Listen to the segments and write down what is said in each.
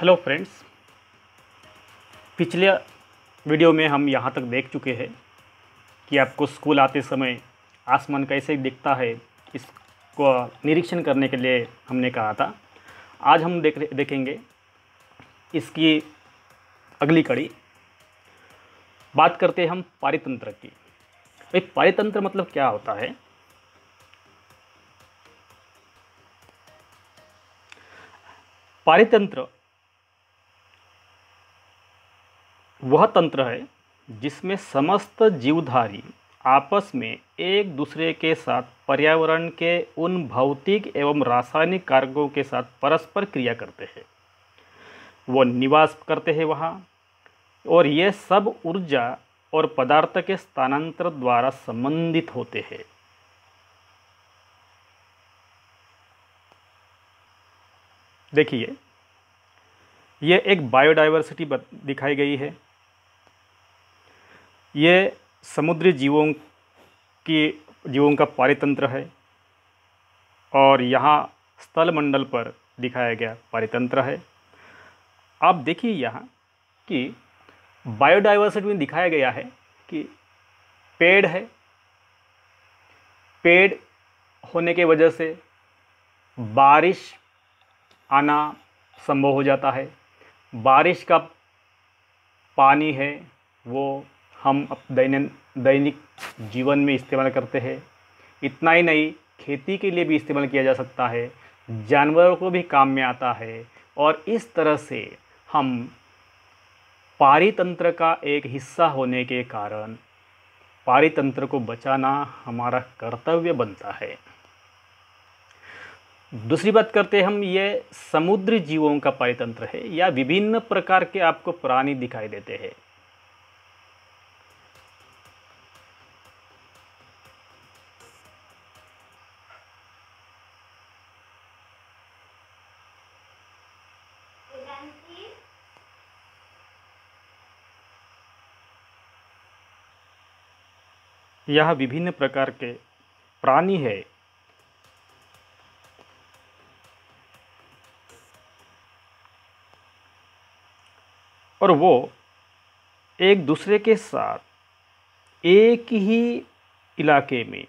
hello friends पिछले video में हम यहाँ तक देख चुके हैं कि आपको स्कूल आते समय आसमान कैसे दिखता है इसको निरीक्षण करने के लिए हमने कहा था आज हम देख देखेंगे इसकी अगली कड़ी बात करते हैं हम पारितंत्र की भाई पारितंत्र मतलब क्या होता है पारितंत्र वह तंत्र है जिसमें समस्त जीवधारी आपस में एक दूसरे के साथ पर्यावरण के उन भौतिक एवं रासायनिक कारकों के साथ परस्पर क्रिया करते हैं वो निवास करते हैं वहाँ और ये सब ऊर्जा और पदार्थ के स्थानांतर द्वारा संबंधित होते हैं देखिए यह एक बायोडाइवर्सिटी दिखाई गई है ये समुद्री जीवों की जीवों का पारितंत्र है और यहाँ स्थल मंडल पर दिखाया गया पारितंत्र है आप देखिए यहाँ कि बायोडाइवर्सिटी में दिखाया गया है कि पेड़ है पेड़ होने के वजह से बारिश आना संभव हो जाता है बारिश का पानी है वो हम दैनिक दैनिक जीवन में इस्तेमाल करते हैं इतना ही नहीं खेती के लिए भी इस्तेमाल किया जा सकता है जानवरों को भी काम में आता है और इस तरह से हम पारितंत्र का एक हिस्सा होने के कारण पारितंत्र को बचाना हमारा कर्तव्य बनता है दूसरी बात करते हैं हम ये समुद्री जीवों का पारितंत्र है या विभिन्न प्रकार के आपको प्राणी दिखाई देते हैं यह विभिन्न प्रकार के प्राणी है और वो एक दूसरे के साथ एक ही इलाके में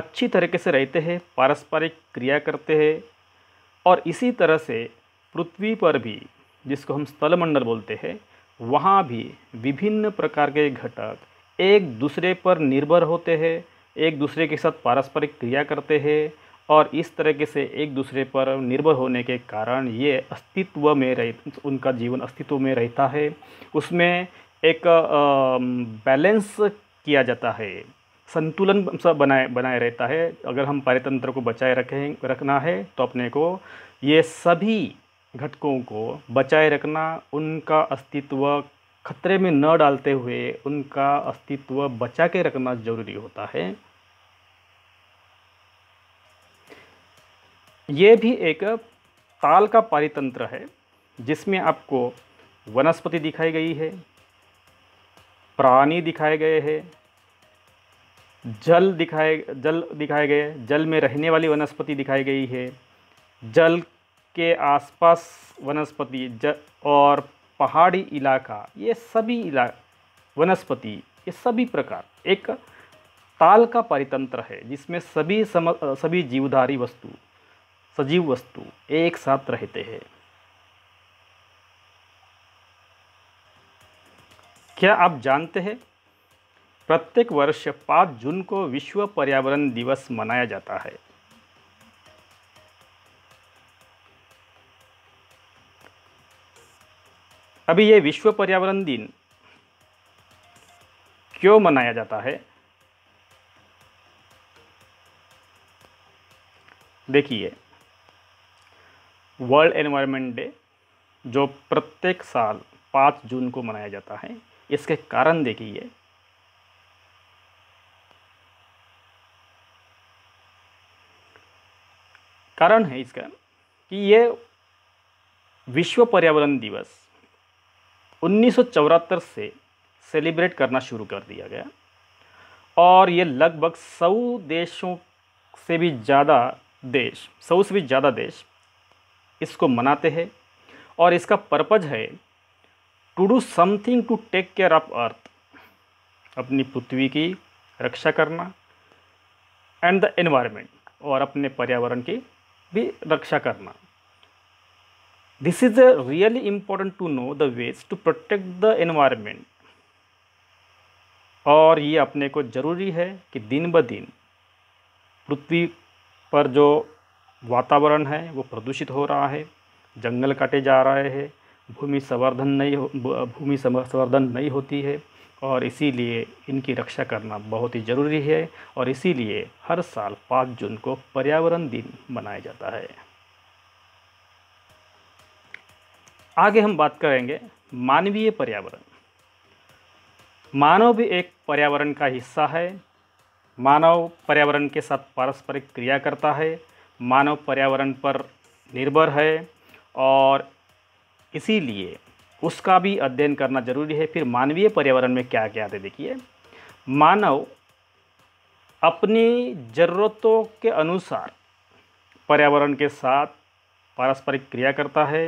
अच्छी तरीके से रहते हैं पारस्परिक क्रिया करते हैं और इसी तरह से पृथ्वी पर भी जिसको हम स्थलमंडल बोलते हैं वहाँ भी विभिन्न प्रकार के घटक एक दूसरे पर निर्भर होते हैं एक दूसरे के साथ पारस्परिक क्रिया करते हैं और इस तरीके से एक दूसरे पर निर्भर होने के कारण ये अस्तित्व में रह उनका जीवन अस्तित्व में रहता है उसमें एक बैलेंस किया जाता है संतुलन सब बनाए बनाए रहता है अगर हम पारितंत्र को बचाए रखें रखना है तो अपने को ये सभी घटकों को बचाए रखना उनका अस्तित्व खतरे में न डालते हुए उनका अस्तित्व बचा के रखना जरूरी होता है ये भी एक ताल का पारितंत्र है जिसमें आपको वनस्पति दिखाई गई है प्राणी दिखाए गए हैं जल दिखाए जल दिखाए गए जल में रहने वाली वनस्पति दिखाई गई है जल के आसपास वनस्पति ज और पहाड़ी इलाका ये सभी इला वनस्पति ये सभी प्रकार एक ताल का परितंत्र है जिसमें सभी सम सभी जीवधारी वस्तु सजीव वस्तु एक साथ रहते हैं क्या आप जानते हैं प्रत्येक वर्ष पाँच जून को विश्व पर्यावरण दिवस मनाया जाता है अभी ये विश्व पर्यावरण दिन क्यों मनाया जाता है देखिए वर्ल्ड एनवायरनमेंट डे जो प्रत्येक साल पाँच जून को मनाया जाता है इसके कारण देखिए कारण है इसका कि ये विश्व पर्यावरण दिवस उन्नीस से सेलिब्रेट करना शुरू कर दिया गया और ये लगभग सौ देशों से भी ज़्यादा देश सौ से भी ज़्यादा देश इसको मनाते हैं और इसका पर्पज है to do something to take care of earth अपनी पृथ्वी की रक्षा करना एंड द एनवायरनमेंट और अपने पर्यावरण की भी रक्षा करना this is really important to know the ways to protect the environment और ये अपने को ज़रूरी है कि दिन ब दिन पृथ्वी पर जो वातावरण है वो प्रदूषित हो रहा है जंगल काटे जा रहे हैं भूमि संवर्धन नहीं हो भूमि संवर्धन नहीं होती है और इसीलिए इनकी रक्षा करना बहुत ही ज़रूरी है और इसीलिए हर साल पाँच जून को पर्यावरण दिन मनाया जाता है आगे हम बात करेंगे मानवीय पर्यावरण मानव भी एक पर्यावरण का हिस्सा है मानव पर्यावरण के साथ पारस्परिक क्रिया करता है मानव पर्यावरण पर निर्भर है और इसीलिए उसका भी अध्ययन करना जरूरी है फिर मानवीय पर्यावरण में क्या क्या आते देखिए मानव अपनी ज़रूरतों के अनुसार पर्यावरण के साथ पारस्परिक क्रिया करता है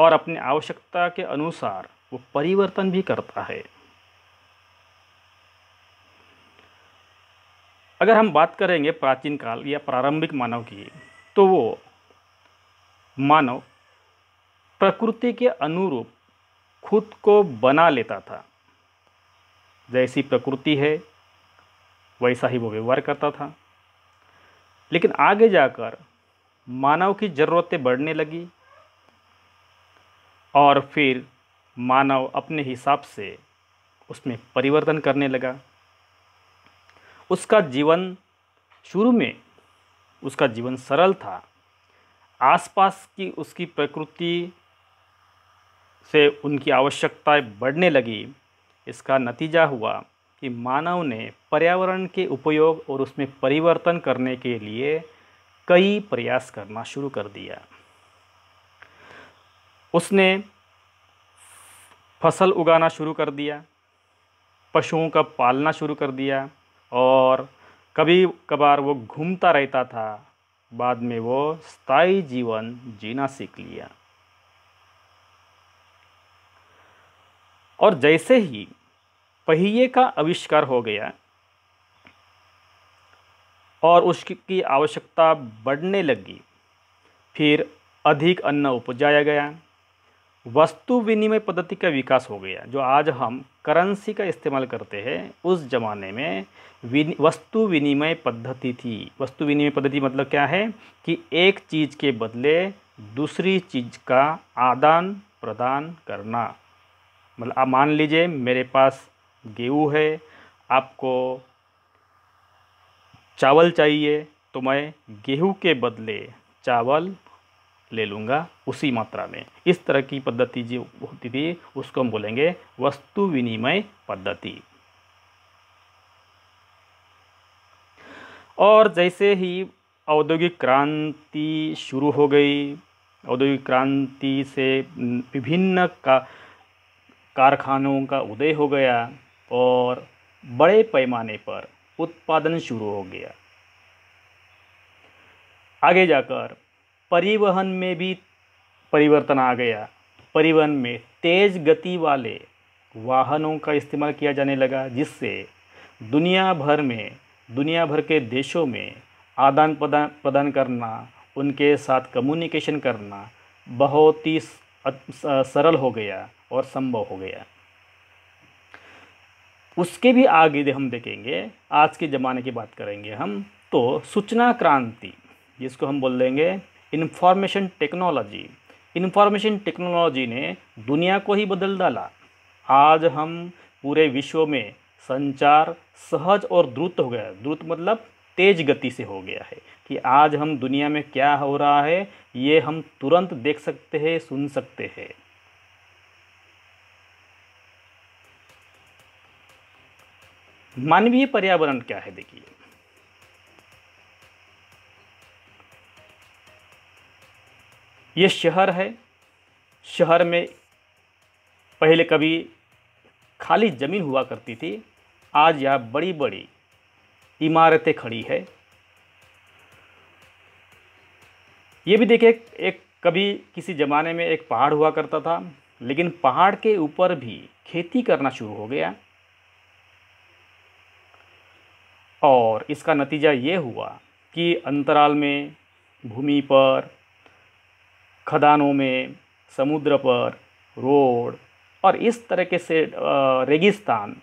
और अपनी आवश्यकता के अनुसार वो परिवर्तन भी करता है अगर हम बात करेंगे प्राचीन काल या प्रारंभिक मानव की तो वो मानव प्रकृति के अनुरूप खुद को बना लेता था जैसी प्रकृति है वैसा ही वो व्यवहार करता था लेकिन आगे जाकर मानव की ज़रूरतें बढ़ने लगी और फिर मानव अपने हिसाब से उसमें परिवर्तन करने लगा उसका जीवन शुरू में उसका जीवन सरल था आसपास की उसकी प्रकृति से उनकी आवश्यकताएं बढ़ने लगी इसका नतीजा हुआ कि मानव ने पर्यावरण के उपयोग और उसमें परिवर्तन करने के लिए कई प्रयास करना शुरू कर दिया उसने फसल उगाना शुरू कर दिया पशुओं का पालना शुरू कर दिया और कभी कभार वो घूमता रहता था बाद में वो स्थायी जीवन जीना सीख लिया और जैसे ही पहिए का आविष्कार हो गया और उसकी आवश्यकता बढ़ने लगी फिर अधिक अन्न उपजाया गया वस्तु विनिमय पद्धति का विकास हो गया जो आज हम करेंसी का इस्तेमाल करते हैं उस ज़माने में विन, वस्तु विनिमय पद्धति थी वस्तु विनिमय पद्धति मतलब क्या है कि एक चीज़ के बदले दूसरी चीज़ का आदान प्रदान करना मतलब आप मान लीजिए मेरे पास गेहूँ है आपको चावल चाहिए तो मैं गेहूँ के बदले चावल ले लूँगा उसी मात्रा में इस तरह की पद्धति जो होती थी उसको हम बोलेंगे वस्तु विनिमय पद्धति और जैसे ही औद्योगिक क्रांति शुरू हो गई औद्योगिक क्रांति से विभिन्न का कारखानों का उदय हो गया और बड़े पैमाने पर उत्पादन शुरू हो गया आगे जाकर परिवहन में भी परिवर्तन आ गया परिवहन में तेज़ गति वाले वाहनों का इस्तेमाल किया जाने लगा जिससे दुनिया भर में दुनिया भर के देशों में आदान प्रदान प्रदान करना उनके साथ कम्युनिकेशन करना बहुत ही सरल हो गया और संभव हो गया उसके भी आगे हम देखेंगे आज के ज़माने की बात करेंगे हम तो सूचना क्रांति जिसको हम बोल देंगे इन्फॉर्मेशन टेक्नोलॉजी इन्फॉर्मेशन टेक्नोलॉजी ने दुनिया को ही बदल डाला आज हम पूरे विश्व में संचार सहज और द्रुत हो गया द्रुत मतलब तेज गति से हो गया है कि आज हम दुनिया में क्या हो रहा है ये हम तुरंत देख सकते हैं सुन सकते हैं मानवीय पर्यावरण क्या है देखिए ये शहर है शहर में पहले कभी खाली ज़मीन हुआ करती थी आज यह बड़ी बड़ी इमारतें खड़ी है ये भी देखिए एक कभी किसी ज़माने में एक पहाड़ हुआ करता था लेकिन पहाड़ के ऊपर भी खेती करना शुरू हो गया और इसका नतीजा ये हुआ कि अंतराल में भूमि पर खदानों में समुद्र पर रोड और इस तरीके से रेगिस्तान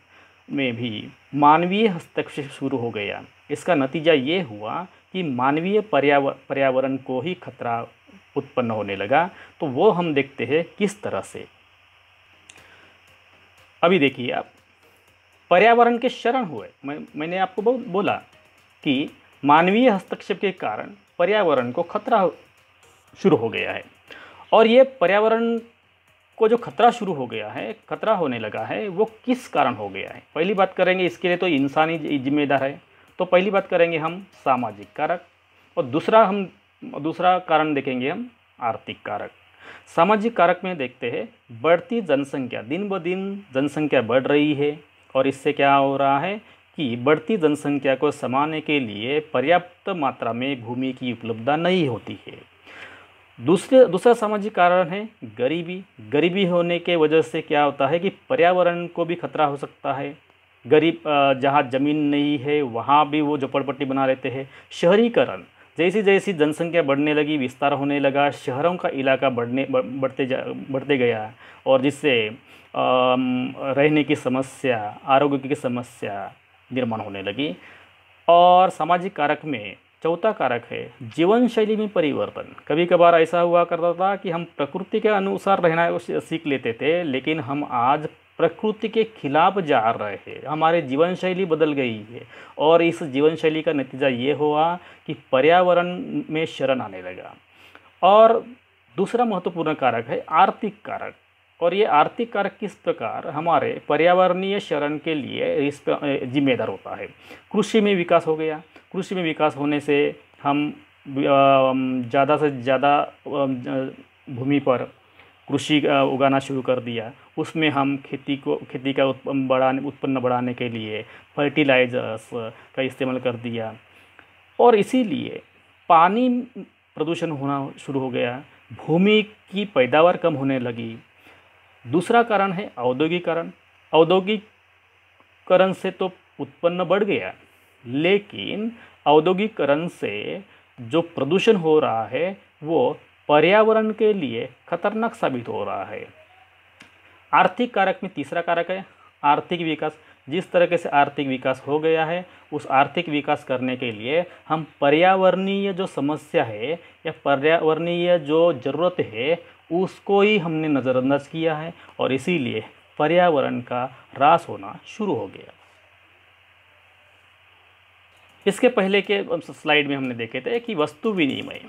में भी मानवीय हस्तक्षेप शुरू हो गया इसका नतीजा ये हुआ कि मानवीय पर्यावर पर्यावरण को ही खतरा उत्पन्न होने लगा तो वो हम देखते हैं किस तरह से अभी देखिए आप पर्यावरण के शरण हुए मैं मैंने आपको बोला कि मानवीय हस्तक्षेप के कारण पर्यावरण को खतरा शुरू हो गया है और ये पर्यावरण को जो खतरा शुरू हो गया है खतरा होने लगा है वो किस कारण हो गया है पहली बात करेंगे इसके लिए तो इंसानी जिम्मेदार है तो पहली बात करेंगे हम सामाजिक कारक और दूसरा हम दूसरा कारण देखेंगे हम आर्थिक कारक सामाजिक कारक में देखते हैं बढ़ती जनसंख्या दिन ब दिन जनसंख्या बढ़ रही है और इससे क्या हो रहा है कि बढ़ती जनसंख्या को समाने के लिए पर्याप्त मात्रा में भूमि की उपलब्धता नहीं होती है दूसरे दूसरा सामाजिक कारण है गरीबी गरीबी होने के वजह से क्या होता है कि पर्यावरण को भी खतरा हो सकता है गरीब जहाँ ज़मीन नहीं है वहाँ भी वो झोपड़पट्टी बना लेते हैं शहरीकरण जैसी जैसी जनसंख्या बढ़ने लगी विस्तार होने लगा शहरों का इलाका बढ़ने बढ़ते जा बढ़ते गया और जिससे रहने की समस्या आरोग्य की समस्या निर्माण होने लगी और सामाजिक कारक में चौथा कारक है जीवन शैली में परिवर्तन कभी कभार ऐसा हुआ करता था कि हम प्रकृति के अनुसार रहना सीख लेते थे लेकिन हम आज प्रकृति के खिलाफ जा रहे हैं हमारे जीवन शैली बदल गई है और इस जीवन शैली का नतीजा ये हुआ कि पर्यावरण में शरण आने लगा और दूसरा महत्वपूर्ण कारक है आर्थिक कारक और ये आर्थिक कारक किस प्रकार हमारे पर्यावरणीय शरण के लिए इस जिम्मेदार होता है कृषि में विकास हो गया कृषि में विकास होने से हम ज़्यादा से ज़्यादा भूमि पर कृषि उगाना शुरू कर दिया उसमें हम खेती को खेती का उत्पन्न बढ़ाने उत्पन्न बढ़ाने के लिए फर्टिलाइजर्स का इस्तेमाल कर दिया और इसीलिए पानी प्रदूषण होना शुरू हो गया भूमि की पैदावार कम होने लगी दूसरा कारण है औद्योगिकरण औद्योगिकरण से तो उत्पन्न बढ़ गया लेकिन औद्योगिकरण से जो प्रदूषण हो रहा है वो पर्यावरण के लिए खतरनाक साबित हो रहा है आर्थिक कारक में तीसरा कारक है आर्थिक विकास जिस तरीके से आर्थिक विकास हो गया है उस आर्थिक विकास करने के लिए हम पर्यावरणीय जो समस्या है या पर्यावरणीय जो ज़रूरत है उसको ही हमने नज़रअंदाज किया है और इसीलिए पर्यावरण का रास होना शुरू हो गया इसके पहले के स्लाइड में हमने देखे थे कि वस्तु विनिमय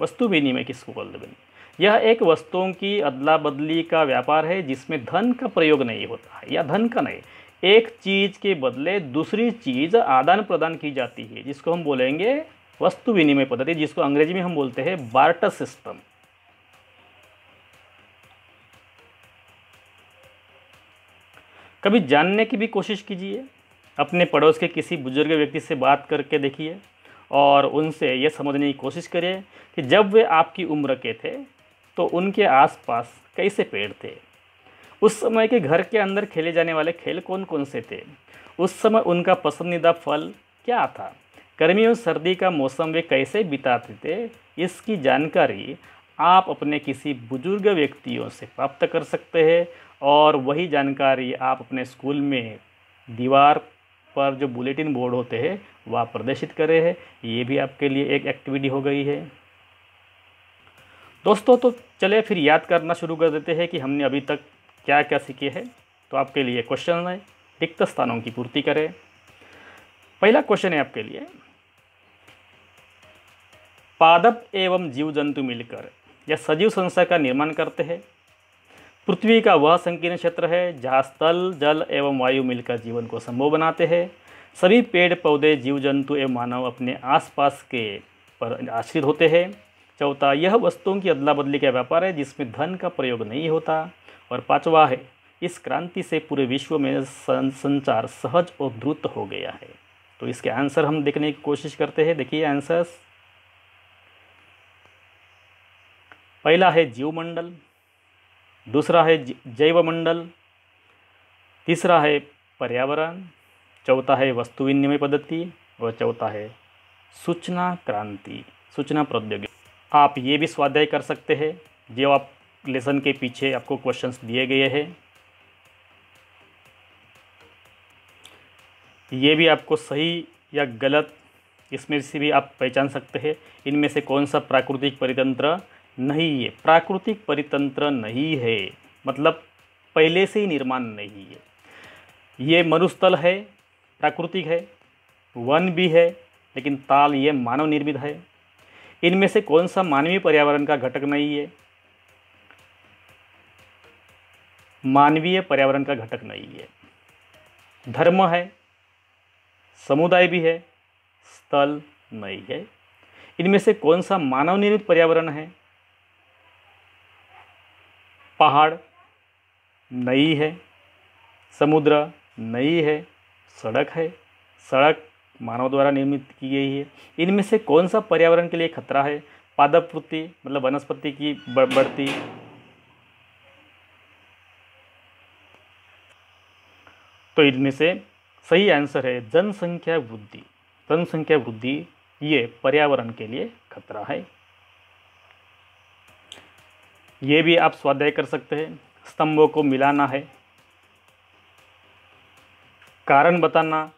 वस्तु विनिमय किसको बोलते बनी यह एक वस्तुओं की अदला बदली का व्यापार है जिसमें धन का प्रयोग नहीं होता है या धन का नहीं एक चीज़ के बदले दूसरी चीज़ आदान प्रदान की जाती है जिसको हम बोलेंगे वस्तु विनिमय पद्धति जिसको अंग्रेजी में हम बोलते हैं बार्टर सिस्टम कभी जानने की भी कोशिश कीजिए अपने पड़ोस के किसी बुजुर्ग व्यक्ति से बात करके देखिए और उनसे ये समझने की कोशिश करिए कि जब वे आपकी उम्र के थे तो उनके आसपास कैसे पेड़ थे उस समय के घर के अंदर खेले जाने वाले खेल कौन कौन से थे उस समय उनका पसंदीदा फल क्या था गर्मी और सर्दी का मौसम वे कैसे बिताते थे इसकी जानकारी आप अपने किसी बुजुर्ग व्यक्तियों से प्राप्त कर सकते हैं और वही जानकारी आप अपने स्कूल में दीवार पर जो बुलेटिन बोर्ड होते हैं वह आप प्रदर्शित करे हैं ये भी आपके लिए एक एक्टिविटी हो गई है दोस्तों तो चले फिर याद करना शुरू कर देते हैं कि हमने अभी तक क्या क्या सीखे हैं तो आपके लिए क्वेश्चन है रिक्त स्थानों की पूर्ति करें पहला क्वेश्चन है आपके लिए पादप एवं जीव जंतु मिलकर या सजीव संस्था का निर्माण करते हैं पृथ्वी का वह संकीर्ण क्षेत्र है जहाँ स्थल जल एवं वायु मिलकर जीवन को संभव बनाते हैं सभी पेड़ पौधे जीव जंतु एवं मानव अपने आसपास के पर आश्रित होते हैं चौथा यह वस्तुओं की अदला बदली का व्यापार है जिसमें धन का प्रयोग नहीं होता और पांचवा है इस क्रांति से पूरे विश्व में सं, संचार सहज और द्रुत हो गया है तो इसके आंसर हम देखने की कोशिश करते हैं देखिए आंसर्स पहला है जीवमंडल दूसरा है जैवमंडल तीसरा है पर्यावरण चौथा है वस्तु विनिमय पद्धति और चौथा है सूचना क्रांति सूचना प्रौद्योगिकी आप ये भी स्वाध्याय कर सकते हैं जो आप लेसन के पीछे आपको क्वेश्चंस दिए गए हैं ये भी आपको सही या गलत इसमें से भी आप पहचान सकते हैं इनमें से कौन सा प्राकृतिक परितंत्र नहीं है प्राकृतिक परितंत्र नहीं है मतलब पहले से ही निर्माण नहीं है ये मरुस्थल है प्राकृतिक है वन भी है लेकिन ताल ये मानव निर्मित है इनमें से कौन सा मानवीय पर्यावरण का घटक नहीं है मानवीय पर्यावरण का घटक नहीं है धर्म है समुदाय भी है स्थल नहीं है इनमें से कौन सा मानव निर्मित पर्यावरण है पहाड़ नई है समुद्र नई है सड़क है सड़क मानव द्वारा निर्मित की गई है इनमें से कौन सा पर्यावरण के लिए खतरा है पादप्रवृत्ति मतलब वनस्पति की बढ़ती तो इनमें से सही आंसर है जनसंख्या वृद्धि जनसंख्या वृद्धि ये पर्यावरण के लिए खतरा है ये भी आप स्वाध्याय कर सकते हैं स्तंभों को मिलाना है कारण बताना